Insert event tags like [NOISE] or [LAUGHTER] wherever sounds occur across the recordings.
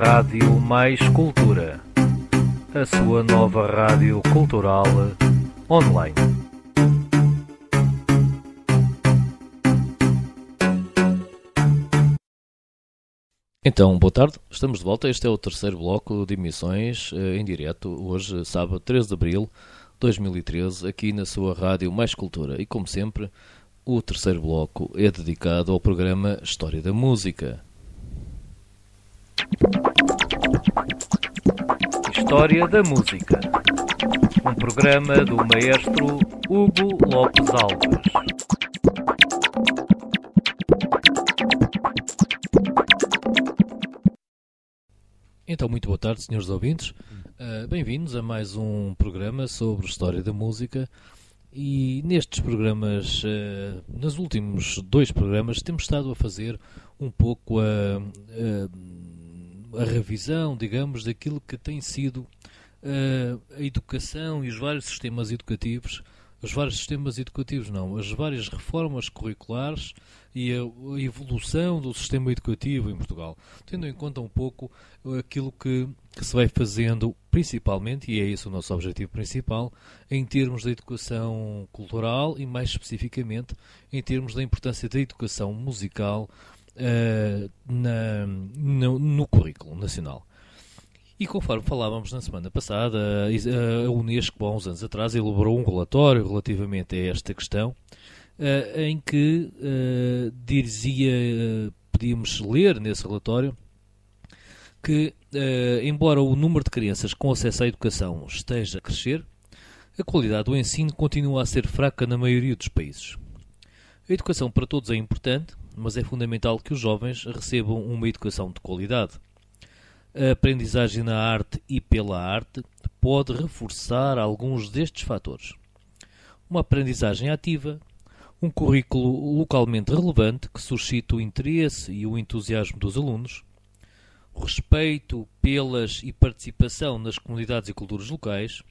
Rádio Mais Cultura, a sua nova rádio cultural online. Então, boa tarde, estamos de volta. Este é o terceiro bloco de emissões eh, em direto, hoje, sábado 13 de abril 2013, aqui na sua Rádio Mais Cultura. E como sempre, o terceiro bloco é dedicado ao programa História da Música. História da Música. Um programa do maestro Hugo Lopes Alves. Então, muito boa tarde, senhores ouvintes. Uh, Bem-vindos a mais um programa sobre História da Música. E nestes programas, uh, nos últimos dois programas, temos estado a fazer um pouco a. Uh, a revisão, digamos, daquilo que tem sido uh, a educação e os vários sistemas educativos, os vários sistemas educativos não, as várias reformas curriculares e a evolução do sistema educativo em Portugal, tendo em conta um pouco aquilo que, que se vai fazendo principalmente, e é esse o nosso objetivo principal, em termos da educação cultural e mais especificamente em termos da importância da educação musical uh, na, no, no currículo nacional. E conforme falávamos na semana passada, eh, a Unesco, há uns anos atrás, elaborou um relatório relativamente a esta questão, uh, em que uh, dizia, uh, podíamos ler nesse relatório, que, embora o número de crianças com acesso à educação esteja a crescer, a qualidade do ensino continua a ser fraca na maioria dos países. A educação para todos é importante, mas é fundamental que os jovens recebam uma educação de qualidade. A aprendizagem na arte e pela arte pode reforçar alguns destes fatores. Uma aprendizagem ativa, um currículo localmente relevante que suscita o interesse e o entusiasmo dos alunos, respeito pelas e participação nas comunidades e culturas locais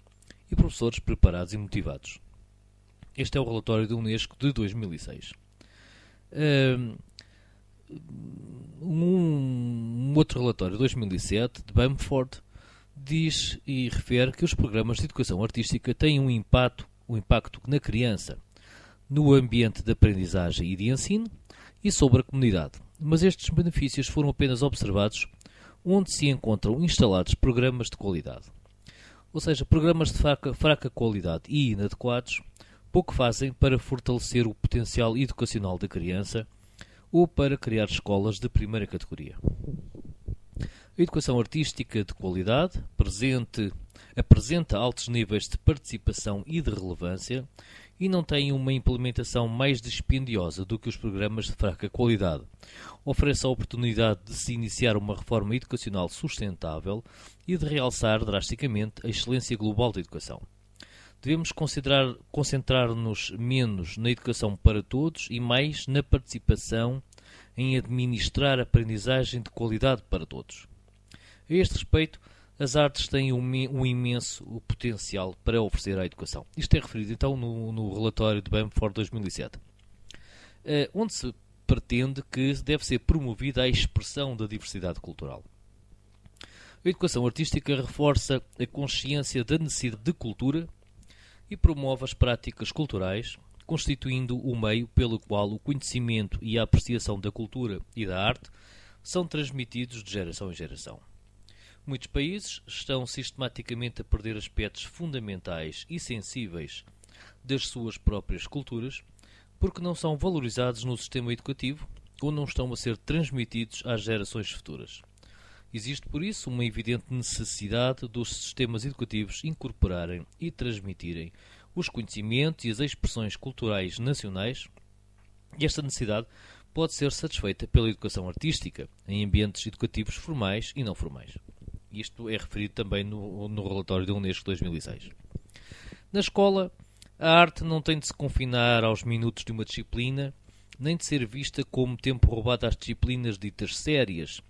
e professores preparados e motivados. Este é o relatório da Unesco de 2006 um, um outro relatório, de 2007, de Bamford, diz e refere que os programas de educação artística têm um impacto, um impacto na criança, no ambiente de aprendizagem e de ensino e sobre a comunidade. Mas estes benefícios foram apenas observados onde se encontram instalados programas de qualidade. Ou seja, programas de fraca, fraca qualidade e inadequados pouco fazem para fortalecer o potencial educacional da criança ou para criar escolas de primeira categoria. A educação artística de qualidade presente, apresenta altos níveis de participação e de relevância e não tem uma implementação mais dispendiosa do que os programas de fraca qualidade. Oferece a oportunidade de se iniciar uma reforma educacional sustentável e de realçar drasticamente a excelência global da educação. Devemos concentrar-nos menos na educação para todos e mais na participação em administrar aprendizagem de qualidade para todos. A este respeito, as artes têm um, imenso potencial para oferecer à educação. Isto é referido então no, no relatório de Bamford 2007, eh, onde se pretende que deve ser promovida a expressão da diversidade cultural. A educação artística reforça a consciência da necessidade de cultura e promove as práticas culturais, constituindo o meio pelo qual o conhecimento e a apreciação da cultura e da arte são transmitidos de geração em geração. Muitos países estão sistematicamente a perder aspectos fundamentais e sensíveis das suas próprias culturas porque não são valorizados no sistema educativo ou não estão a ser transmitidos às gerações futuras. Existe, por isso, uma evidente necessidade dos sistemas educativos incorporarem e transmitirem os conhecimentos e as expressões culturais nacionais, e esta necessidade pode ser satisfeita pela educação artística, em ambientes educativos formais e não formais. Isto é referido também no, no relatório da Unesco 2006. Na escola, a arte não tem de se confinar aos minutos de uma disciplina, nem de ser vista como tempo roubado às disciplinas ditas sérias,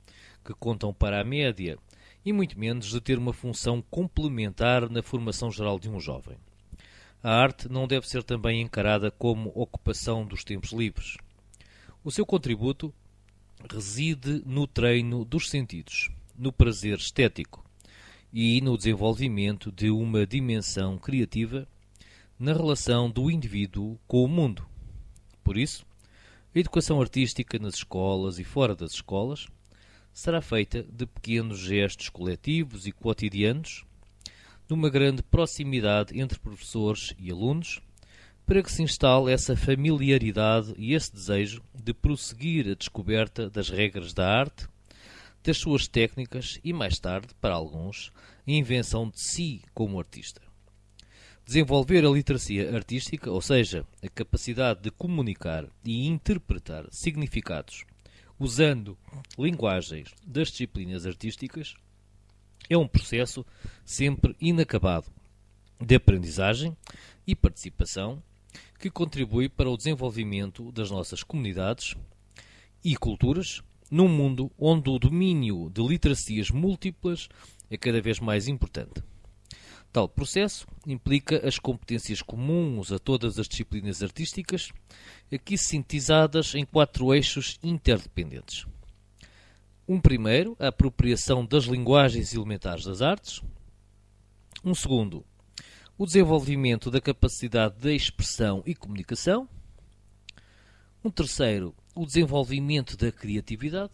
que contam para a média, e muito menos de ter uma função complementar na formação geral de um jovem. A arte não deve ser também encarada como ocupação dos tempos livres. O seu contributo reside no treino dos sentidos, no prazer estético e no desenvolvimento de uma dimensão criativa na relação do indivíduo com o mundo. Por isso, a educação artística nas escolas e fora das escolas será feita de pequenos gestos coletivos e cotidianos, de uma grande proximidade entre professores e alunos, para que se instale essa familiaridade e esse desejo de prosseguir a descoberta das regras da arte, das suas técnicas e, mais tarde, para alguns, a invenção de si como artista. Desenvolver a literacia artística, ou seja, a capacidade de comunicar e interpretar significados usando linguagens das disciplinas artísticas, é um processo sempre inacabado de aprendizagem e participação que contribui para o desenvolvimento das nossas comunidades e culturas num mundo onde o domínio de literacias múltiplas é cada vez mais importante. Tal processo implica as competências comuns a todas as disciplinas artísticas, aqui sintetizadas em quatro eixos interdependentes. Um primeiro, a apropriação das linguagens elementares das artes. Um segundo, o desenvolvimento da capacidade de expressão e comunicação. Um terceiro, o desenvolvimento da criatividade.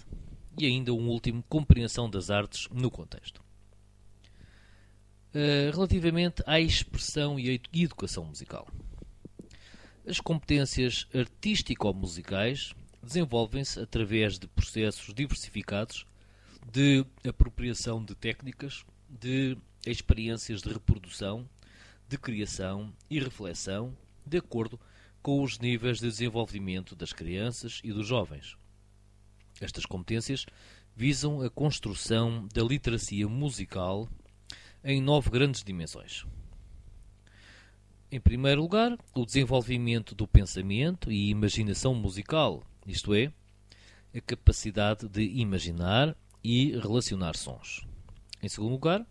E ainda um último, compreensão das artes no contexto. Eh, relativamente à expressão e à educação musical. As competências artístico-musicais desenvolvem-se através de processos diversificados de apropriação de técnicas, de experiências de reprodução, de criação e reflexão, de acordo com os níveis de desenvolvimento das crianças e dos jovens. Estas competências visam a construção da literacia musical em nove grandes dimensões. Em primeiro lugar, o desenvolvimento do pensamento e imaginação musical, isto é, a capacidade de imaginar e relacionar sons. Em segundo lugar,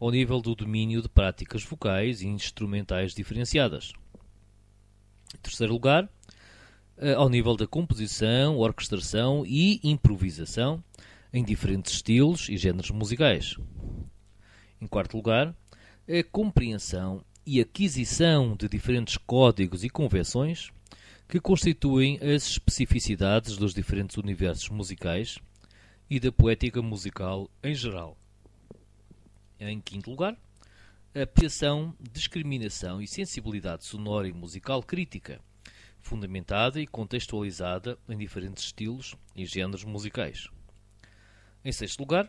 ao nível do domínio de práticas vocais e instrumentais diferenciadas. Em terceiro lugar, eh, ao nível da composição, orquestração e improvisação em diferentes estilos e géneros musicais. Em quarto lugar, a compreensão e aquisição de diferentes códigos e convenções que constituem as especificidades dos diferentes universos musicais e da poética musical em geral. Em quinto lugar, a apreciação, discriminação e sensibilidade sonora e musical crítica, fundamentada e contextualizada em diferentes estilos e géneros musicais. Em sexto lugar,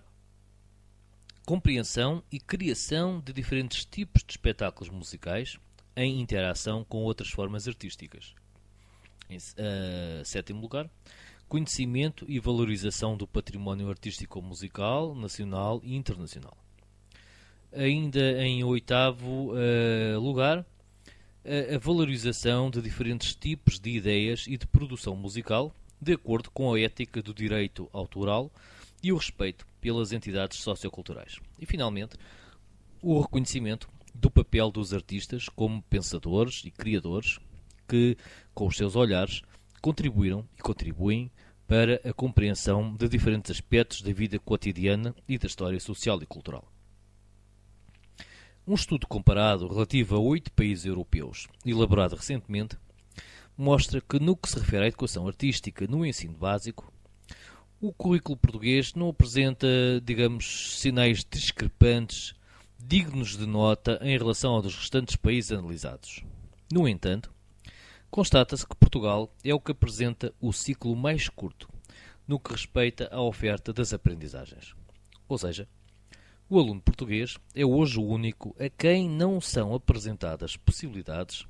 compreensão e criação de diferentes tipos de espetáculos musicais em interação com outras formas artísticas. Em uh, sétimo lugar, conhecimento e valorização do património artístico-musical nacional e internacional. Ainda em oitavo uh, lugar, a valorização de diferentes tipos de ideias e de produção musical, de acordo com a ética do direito autoral, e o respeito pelas entidades socioculturais. E, finalmente, o reconhecimento do papel dos artistas como pensadores e criadores que, com os seus olhares, contribuíram e contribuem para a compreensão de diferentes aspectos da vida cotidiana e da história social e cultural. Um estudo comparado relativo a oito países europeus, elaborado recentemente, mostra que, no que se refere à educação artística no ensino básico, o currículo português não apresenta, digamos, sinais discrepantes dignos de nota em relação aos restantes países analisados. No entanto, constata-se que Portugal é o que apresenta o ciclo mais curto no que respeita à oferta das aprendizagens. Ou seja, o aluno português é hoje o único a quem não são apresentadas possibilidades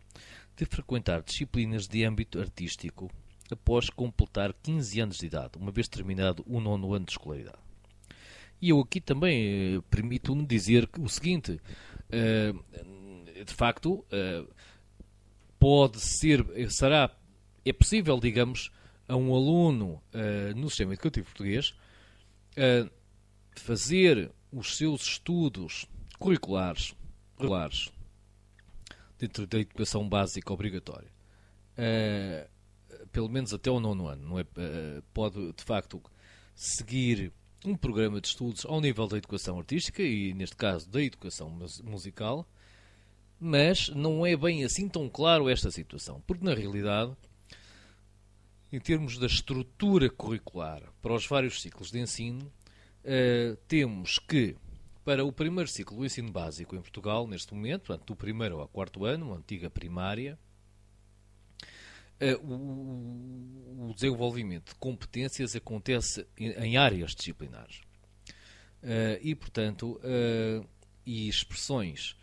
de frequentar disciplinas de âmbito artístico após completar 15 anos de idade, uma vez terminado o nono ano de escolaridade. E eu aqui também eh, permito-me dizer o seguinte: eh, de facto, eh, pode ser, será, é possível, digamos, a um aluno no sistema educativo português fazer os seus estudos curriculares, curriculares dentro da educação básica obrigatória pelo menos até o nono ano, não é? Eh, pode de facto seguir um programa de estudos ao nível da educação artística e, neste caso, da educação musical, mas não é bem assim tão claro esta situação, porque na realidade, em termos da estrutura curricular para os vários ciclos de ensino, eh, temos que para o primeiro ciclo do ensino básico em Portugal, neste momento, portanto, do primeiro ao quarto ano, uma antiga primária, eh, o, desenvolvimento de competências acontece em áreas disciplinares. Eh, e, portanto, eh, e expressões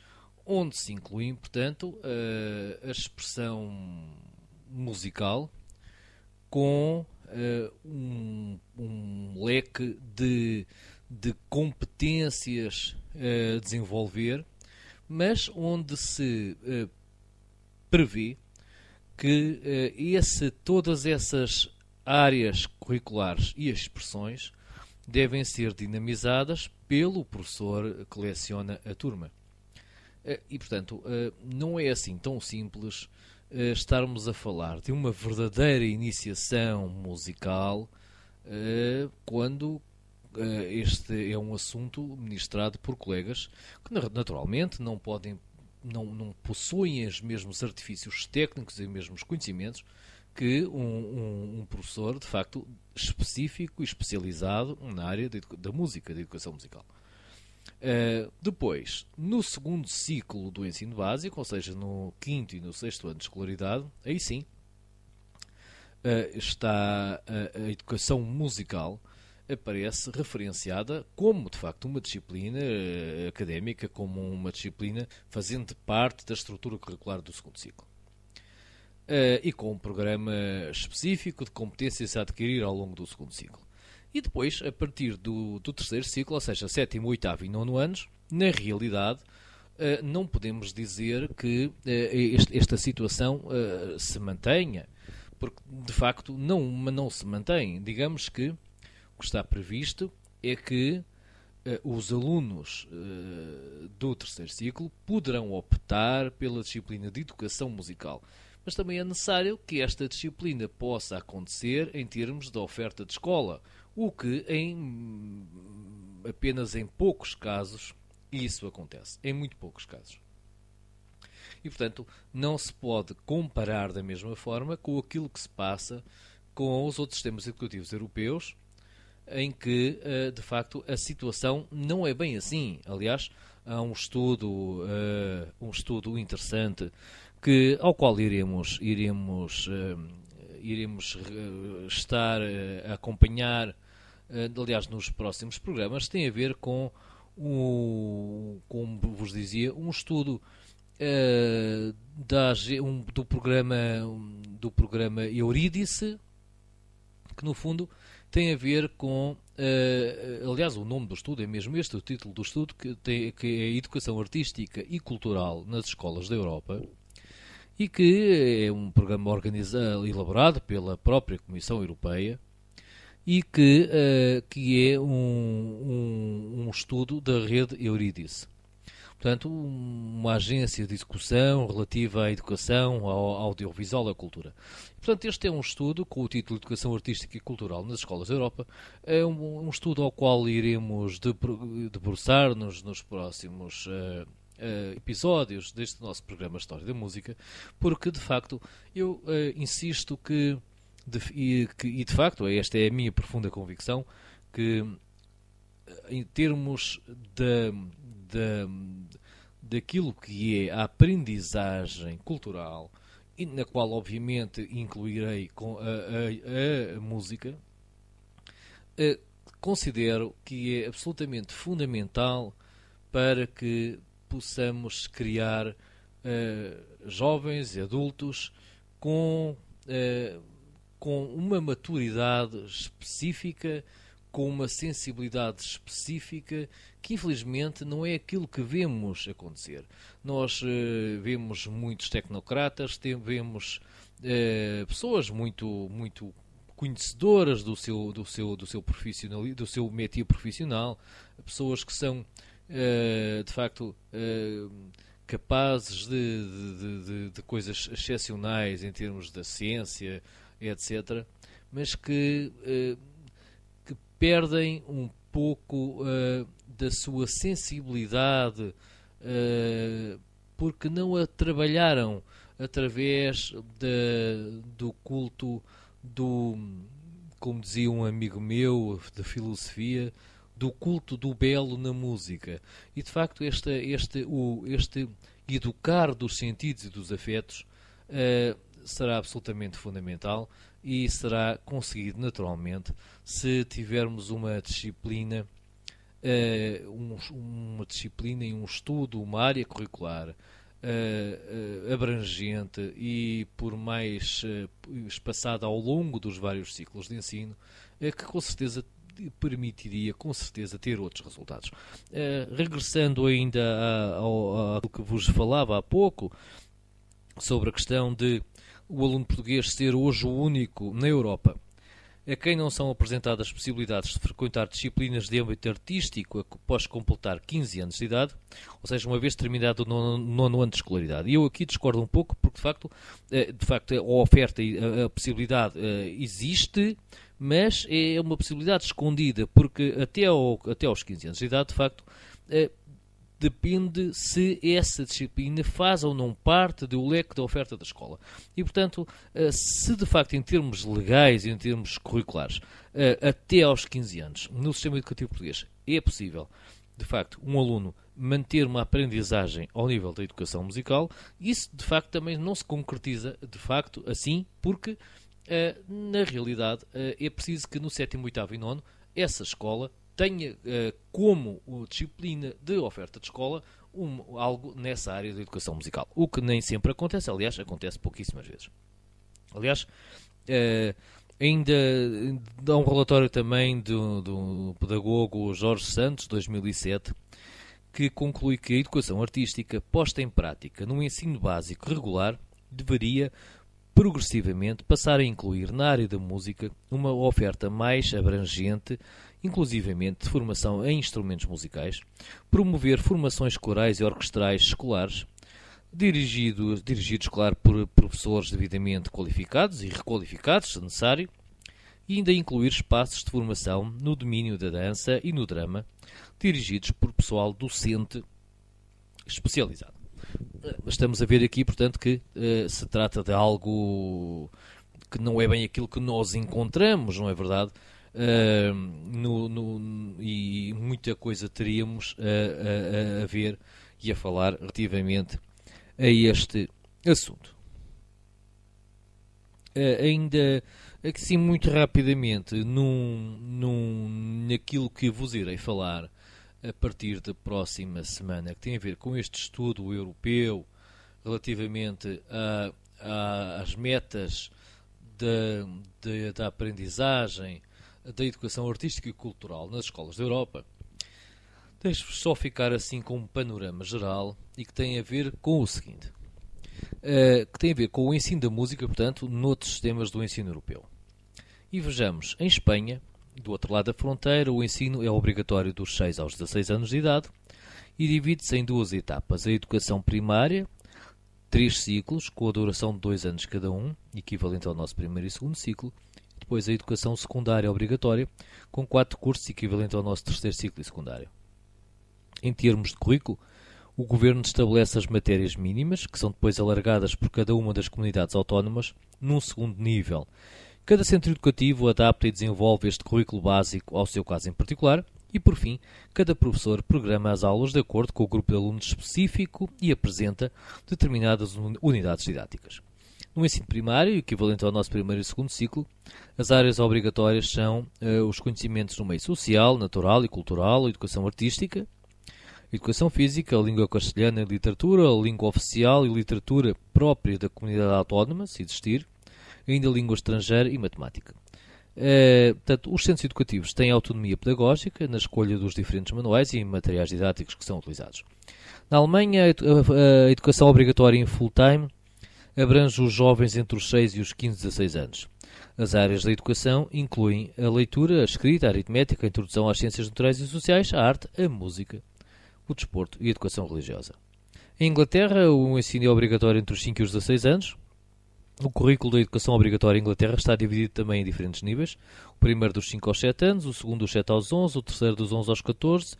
onde se incluem, portanto, a expressão musical com um, um leque de, de competências a desenvolver, mas onde se prevê que eh, esse, todas essas áreas curriculares e expressões devem ser dinamizadas pelo professor que leciona a turma. Eh, e, portanto, eh, não é assim tão simples eh, estarmos a falar de uma verdadeira iniciação musical quando este é um assunto ministrado por colegas que, naturalmente, não podem não, não possuem os mesmos artifícios técnicos e os mesmos conhecimentos que um, um, um, professor, de facto, específico e especializado na área de, da música, da educação musical. Uh, depois, no segundo ciclo do ensino básico, ou seja, no quinto e no sexto ano de escolaridade, aí sim uh, está a, a, educação musical aparece referenciada como, de facto, uma disciplina eh, académica, como uma disciplina fazendo parte da estrutura curricular do segundo ciclo. Eh, e com um programa específico de competências a adquirir ao longo do segundo ciclo. E depois, a partir do, do terceiro ciclo, ou seja, sétimo, oitavo e nono anos, na realidade, eh, não podemos dizer que esta situação se mantenha, porque de facto não, não se mantém. Digamos que que está previsto é que eh, os alunos eh, do terceiro ciclo poderão optar pela disciplina de educação musical. Mas também é necessário que esta disciplina possa acontecer em termos da oferta de escola, o que em apenas em poucos casos isso acontece, em muito poucos casos. E portanto, não se pode comparar da mesma forma com aquilo que se passa com os outros sistemas educativos europeus, em que, eh, de facto, a situação não é bem assim. Aliás, há um estudo, eh, um estudo interessante que, ao qual iremos, iremos, eh, iremos estar a acompanhar, aliás, nos próximos programas, tem a ver com, um como vos dizia, um estudo da, um, do programa do programa Eurídice, que no fundo tem a ver com. Uh, aliás, o nome do estudo é mesmo este, o título do estudo, que, tem, que é Educação Artística e Cultural nas Escolas da Europa e que é um programa organizado, elaborado pela própria Comissão Europeia e que, uh, que é um, um, um estudo da rede Euridice portanto, uma agência de execução relativa à educação, ao audiovisual e à cultura. Portanto, este é um estudo com o título Educação Artística e Cultural nas Escolas da Europa. É um, um estudo ao qual iremos debruçar-nos nos próximos. Uh, Uh, episódios deste nosso programa História da Música, porque de facto eu uh, insisto que, de, e, que, e de facto, é, esta é a minha profunda convicção, que em termos da, daquilo que é a aprendizagem cultural, e na qual obviamente incluirei com a, a, a música, uh, considero que é absolutamente fundamental para que possamos criar uh, jovens e adultos com, uh, com uma maturidade específica, com uma sensibilidade específica que infelizmente não é aquilo que vemos acontecer. Nós eh, vemos muitos tecnocratas, tem, vemos eh, pessoas muito, muito conhecedoras do seu, do seu, do seu profissional, do seu métier profissional, pessoas que são eh, de facto capazes de, de, de, de, coisas excepcionais em termos da ciência, etc., mas que, que perdem um pouco da sua sensibilidade, uh, porque não a trabalharam através de, do culto do, como dizia um amigo meu da filosofia, do culto do belo na música. E de facto este, este, o, este educar dos sentidos e dos afetos uh, será absolutamente fundamental e será conseguido naturalmente se tivermos uma disciplina uh, um, uma disciplina e um estudo, uma área curricular uh, abrangente e por mais espaçada ao longo dos vários ciclos de ensino, que com certeza permitiria com certeza ter outros resultados. Uh, regressando ainda ao que vos falava há pouco sobre a questão de o aluno português ser hoje o único na Europa a quem não são apresentadas possibilidades de frequentar disciplinas de âmbito artístico após completar 15 anos de idade, ou seja, uma vez terminado o nono, nono ano de escolaridade. E eu aqui discordo um pouco, porque de facto, eh, de facto a oferta e a possibilidade eh, existe, mas é uma possibilidade escondida, porque até, ao, até aos 15 anos de idade, de facto, eh, depende se essa disciplina faz ou não parte do leque da oferta da escola. E, portanto, eh, se de facto, em termos legais e em termos curriculares, eh, até aos 15 anos, no sistema educativo português, é possível, de facto, um aluno manter uma aprendizagem ao nível da educação musical, isso de facto também não se concretiza, de facto, assim, porque eh, na realidade é preciso que no sétimo, oitavo e nono essa escola tenha uh, como disciplina de oferta de escola um, algo nessa área da educação musical. O que nem sempre acontece, aliás, acontece pouquíssimas vezes. Aliás, uh, ainda dá um relatório também do, do pedagogo Jorge Santos, 2007, que conclui que a educação artística posta em prática no ensino básico regular deveria progressivamente passar a incluir na área da música uma oferta mais abrangente inclusivamente de formação em instrumentos musicais, promover formações corais e orquestrais escolares, dirigido, dirigidos, claro, por professores devidamente qualificados e requalificados, se necessário, e ainda incluir espaços de formação no domínio da dança e no drama, dirigidos por pessoal docente especializado. Estamos a ver aqui, portanto, que uh, se trata de algo que não é bem aquilo que nós encontramos, não é verdade? Uh, no, no, e muita coisa teríamos a, a, a, ver e a falar relativamente a este assunto. Uh, ainda assim, muito rapidamente, num, num, naquilo que vos irei falar a partir da próxima semana, que tem a ver com este estudo europeu relativamente às metas da, da, da aprendizagem da educação artística e cultural nas escolas da Europa. Deixo-vos só ficar assim com um panorama geral e que tem a ver com o seguinte. Uh, que tem a ver com o ensino da música, portanto, noutros sistemas do ensino europeu. E vejamos, em Espanha, do outro lado da fronteira, o ensino é obrigatório dos 6 aos 16 anos de idade e divide-se em duas etapas: a educação primária, três ciclos, com a duração de dois anos cada um, equivalente ao nosso primeiro e segundo ciclo, depois a educação secundária obrigatória, com quatro cursos equivalente ao nosso terceiro ciclo secundário. Em termos de currículo, o Governo estabelece as matérias mínimas, que são depois alargadas por cada uma das comunidades autónomas, num segundo nível. Cada centro educativo adapta e desenvolve este currículo básico ao seu caso em particular, e, por fim, cada professor programa as aulas de acordo com o grupo de alunos específico e apresenta determinadas unidades didáticas. No ensino primário, equivalente ao nosso primeiro e segundo ciclo, as áreas obrigatórias são uh, os conhecimentos no meio social, natural e cultural, educação artística, educação física, língua castelhana e literatura, língua oficial e literatura própria da comunidade autónoma, se existir, ainda língua estrangeira e matemática. Uh, portanto, os centros educativos têm autonomia pedagógica na escolha dos diferentes manuais e materiais didáticos que são utilizados. Na Alemanha, a educação obrigatória em full-time abrange os jovens entre os 6 e os 15, 16 anos. As áreas da educação incluem a leitura, a escrita, a aritmética, a introdução às ciências naturais e sociais, a arte, a música, o desporto e a educação religiosa. Em Inglaterra, o ensino é obrigatório entre os 5 e os 16 anos. O currículo da educação obrigatória em Inglaterra está dividido também em diferentes níveis. O primeiro dos 5 aos 7 anos, o segundo dos 7 aos 11, o terceiro dos 11 aos 14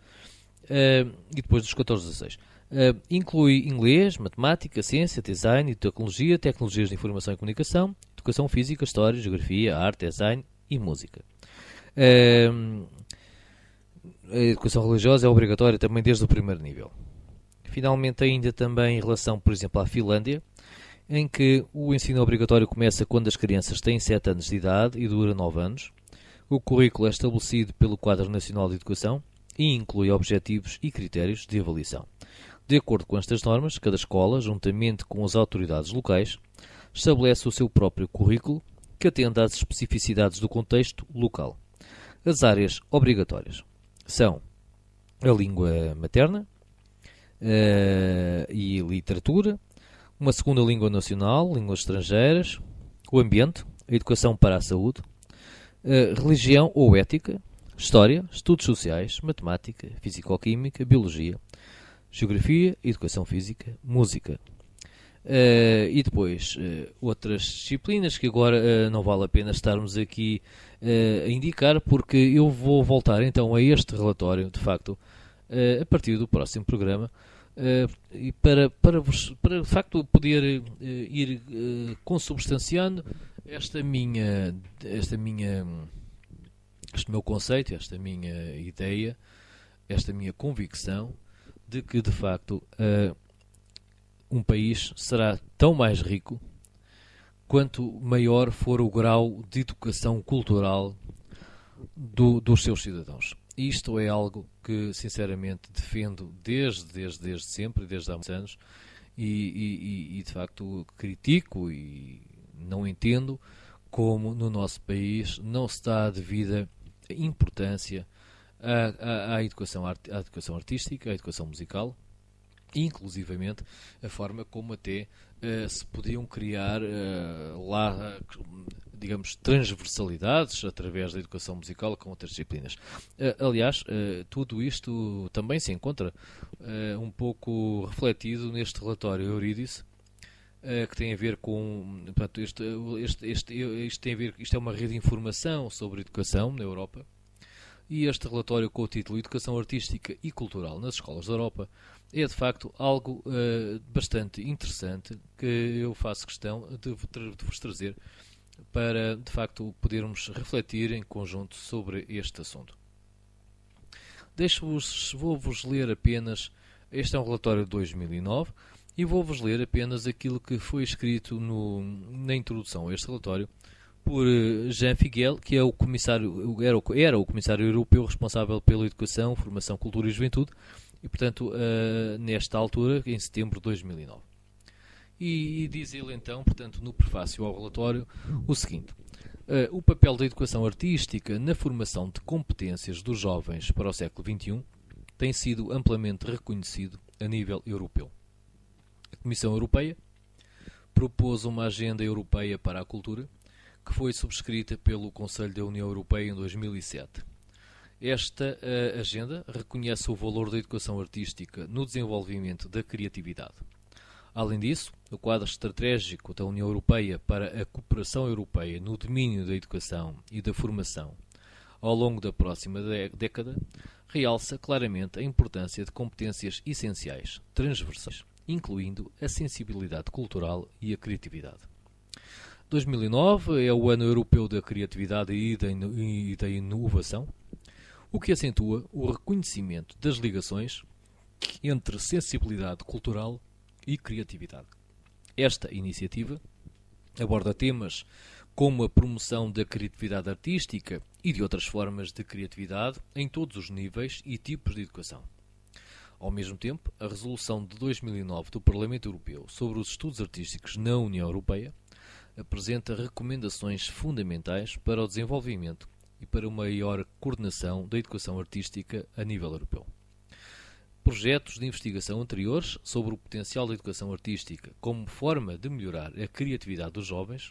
eh, e depois dos 14 a 16. Uh, inclui inglês, matemática, ciência, design, e tecnologia, tecnologias de informação e comunicação, educação física, história, geografia, arte, design e música. Uh, a educação religiosa é obrigatória também desde o primeiro nível. Finalmente, ainda também em relação, por exemplo, à Finlândia, em que o ensino obrigatório começa quando as crianças têm 7 anos de idade e dura 9 anos. O currículo é estabelecido pelo Quadro Nacional de Educação e inclui objetivos e critérios de avaliação. De acordo com estas normas, cada escola, juntamente com as autoridades locais, estabelece o seu próprio currículo que atenda às especificidades do contexto local. As áreas obrigatórias são a língua materna uh, e literatura, uma segunda língua nacional, línguas estrangeiras, o ambiente, a educação para a saúde, eh, religião ou ética, história, estudos sociais, matemática, físico-química, biologia, geografia, educação física, música. Uh, e depois uh, outras disciplinas que agora uh, não vale a pena estarmos aqui a indicar, porque eu vou voltar então a este relatório, de facto, a partir do próximo programa, e para, para, para de facto poder ir consubstanciando esta minha, esta minha, este meu conceito, esta minha ideia, esta minha convicção de que de facto uh, um país será tão mais rico quanto maior for o grau de educação cultural do, dos seus cidadãos. Isto é algo que, sinceramente, defendo desde, desde, desde sempre, desde há muitos anos, e, e, e de facto critico e não entendo como no nosso país não se dá a devida importância à, educação, educação artística, à educação musical, inclusivamente a forma como até uh, se podiam criar uh, lá, eh, digamos, transversalidades através da educação musical com outras disciplinas. aliás, tudo isto também se encontra um pouco refletido neste relatório Eurídice, que tem a ver com portanto, este, este, este, isto tem a ver isto é uma rede de informação sobre educação na Europa e este relatório com o título Educação Artística e Cultural nas Escolas da Europa é de facto algo uh, bastante interessante que eu faço questão de, de vos trazer para de facto podermos refletir em conjunto sobre este assunto. Deixo-vos, vou-vos ler apenas, este é um relatório de 2009, e vou-vos ler apenas aquilo que foi escrito no, na introdução a este relatório, por eh, Jean Figuel, que é o comissário, era, o, era o comissário europeu responsável pela educação, formação, cultura e juventude, e portanto, uh, nesta altura, em setembro de 2009. E, e, diz ele então, portanto, no prefácio ao relatório, o seguinte: uh, o papel da educação artística na formação de competências dos jovens para o século XXI tem sido amplamente reconhecido a nível europeu. A Comissão Europeia propôs uma agenda europeia para a cultura que foi subscrita pelo Conselho da União Europeia em 2007. Esta eh, agenda reconhece o valor da educação artística no desenvolvimento da criatividade. Além disso, o quadro estratégico da União Europeia para a cooperação europeia no domínio da educação e da formação ao longo da próxima década realça claramente a importância de competências essenciais, transversais, incluindo a sensibilidade cultural e a criatividade. 2009 é o ano europeu da criatividade e da inovação, o que acentua o reconhecimento das ligações entre sensibilidade cultural e criatividade. Esta iniciativa aborda temas como a promoção da criatividade artística e de outras formas de criatividade em todos os níveis e tipos de educação. Ao mesmo tempo, a resolução de 2009 do Parlamento Europeu sobre os estudos artísticos na União Europeia apresenta recomendações fundamentais para o desenvolvimento e para uma maior coordenação da educação artística a nível europeu. Projetos de investigação anteriores sobre o potencial da educação artística como forma de melhorar a criatividade dos jovens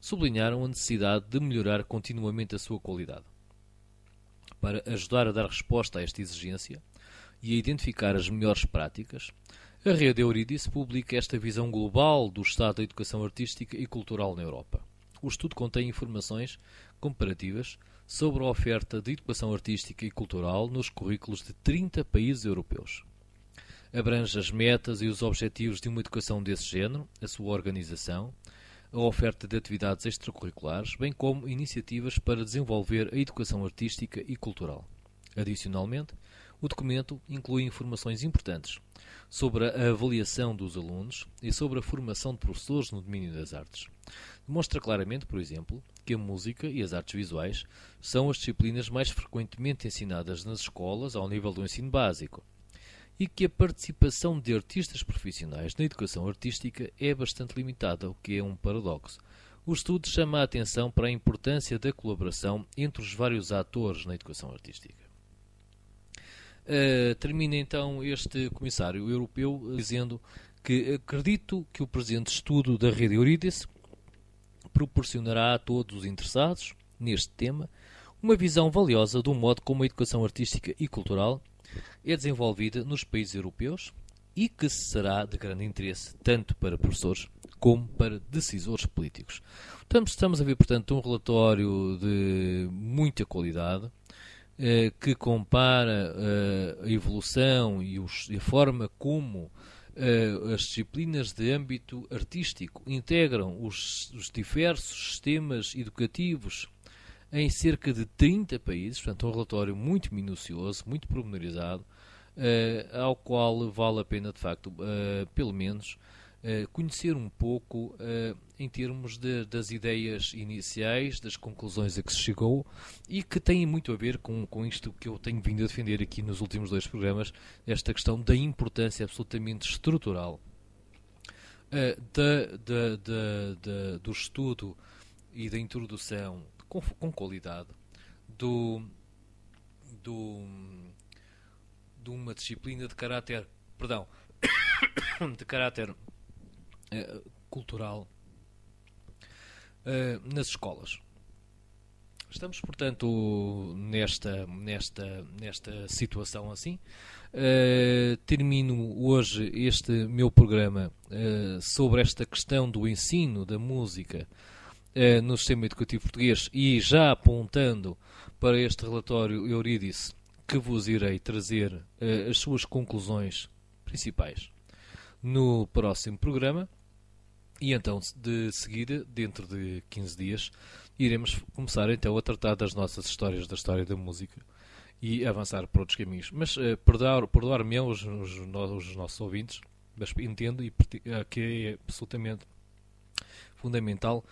sublinharam a necessidade de melhorar continuamente a sua qualidade. Para ajudar a dar resposta a esta exigência e a identificar as melhores práticas, a rede Euridice publica esta visão global do estado da educação artística e cultural na Europa. O estudo contém informações comparativas sobre a oferta de educação artística e cultural nos currículos de 30 países europeus. Abrange as metas e os objetivos de uma educação desse género, a sua organização, a oferta de atividades extracurriculares, bem como iniciativas para desenvolver a educação artística e cultural. Adicionalmente, o documento inclui informações importantes sobre a avaliação dos alunos e sobre a formação de professores no domínio das artes. Demonstra claramente, por exemplo, que a música e as artes visuais são as disciplinas mais frequentemente ensinadas nas escolas ao nível do ensino básico e que a participação de artistas profissionais na educação artística é bastante limitada, o que é um paradoxo. O estudo chama a atenção para a importância da colaboração entre os vários atores na educação artística. Uh, termina então este comissário europeu eh, dizendo que acredito que o presente estudo da rede Eurídice proporcionará a todos os interessados neste tema uma visão valiosa do modo como a educação artística e cultural é desenvolvida nos países europeus e que será de grande interesse tanto para professores como para decisores políticos. estamos a ver, portanto, um relatório de muita qualidade, eh, que compara eh, a evolução e a forma como eh, as disciplinas de âmbito artístico integram os, diversos sistemas educativos em cerca de 30 países, portanto, um relatório muito minucioso, muito promenorizado, ao qual vale a pena, de facto, pelo menos eh, conhecer um pouco, uh, em termos de, das ideias iniciais, das conclusões a que se chegou e que têm muito a ver com, com isto que eu tenho vindo a defender aqui nos últimos dois programas, esta questão da importância absolutamente estrutural uh, da, da, da, do estudo e da introdução com, com qualidade do, do, de uma disciplina de caráter, perdão, [COUGHS] de caráter eh, cultural eh, nas escolas. Estamos, portanto, nesta, nesta, nesta situação assim. Eh, termino hoje este meu programa sobre esta questão do ensino da música no sistema educativo português e já apontando para este relatório Eurídice que vos irei trazer as suas conclusões principais no próximo programa. E então, de seguida dentro de 15 dias, iremos começar então a tratar das nossas histórias da história da música e avançar por outros caminhos. Mas uh, perdoar-me perdoar os, os, os, nossos ouvintes, mas entendo e, eh, que é absolutamente fundamental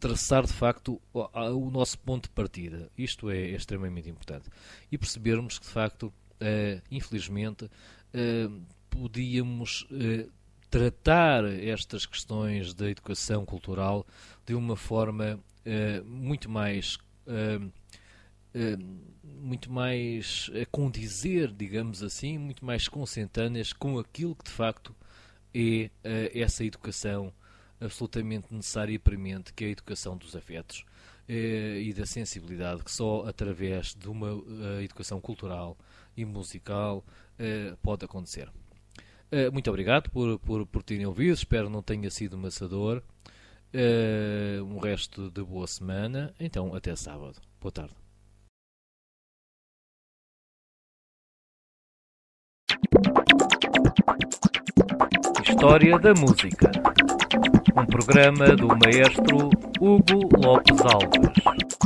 traçar de facto o, o, nosso ponto de partida. Isto é, é extremamente importante. E percebermos que de facto, uh, infelizmente, uh, podíamos tratar estas questões da educação cultural de uma forma uh, muito mais uh, uh, muito mais a condizer, digamos assim, muito mais consentâneas com aquilo que de facto é essa educação absolutamente necessária e premente, que é a educação dos afetos e da sensibilidade, que só através de uma educação cultural e musical pode acontecer. Eh, muito obrigado por, por, por terem ouvido, espero não tenha sido maçador. Uh, um resto de boa semana, então até sábado. Boa tarde. História da Música. Um programa do maestro Hugo Lopes Alves.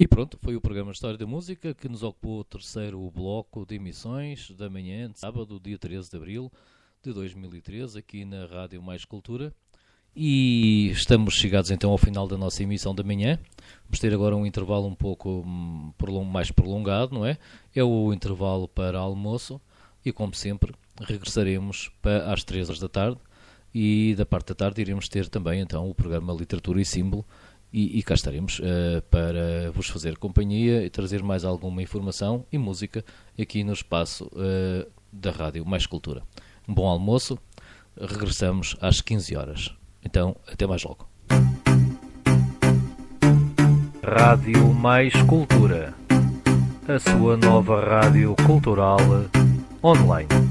E pronto, foi o programa História da Música que nos ocupou o terceiro bloco de emissões da manhã, de sábado, dia 13 de abril de 2013, aqui na Rádio Mais Cultura. E estamos chegados então ao final da nossa emissão da manhã. Vamos ter agora um intervalo um pouco hum, mais prolongado, não é? É o intervalo para almoço e, como sempre, regressaremos às 3 horas da tarde. E da parte da tarde iremos ter também então o programa Literatura e Símbolo e, e cá estaremos uh, para vos fazer companhia e trazer mais alguma informação e música aqui no espaço uh, da Rádio Mais Cultura. Um bom almoço, regressamos às 15 horas. Então, até mais logo. Rádio Mais Cultura, a sua nova rádio cultural online.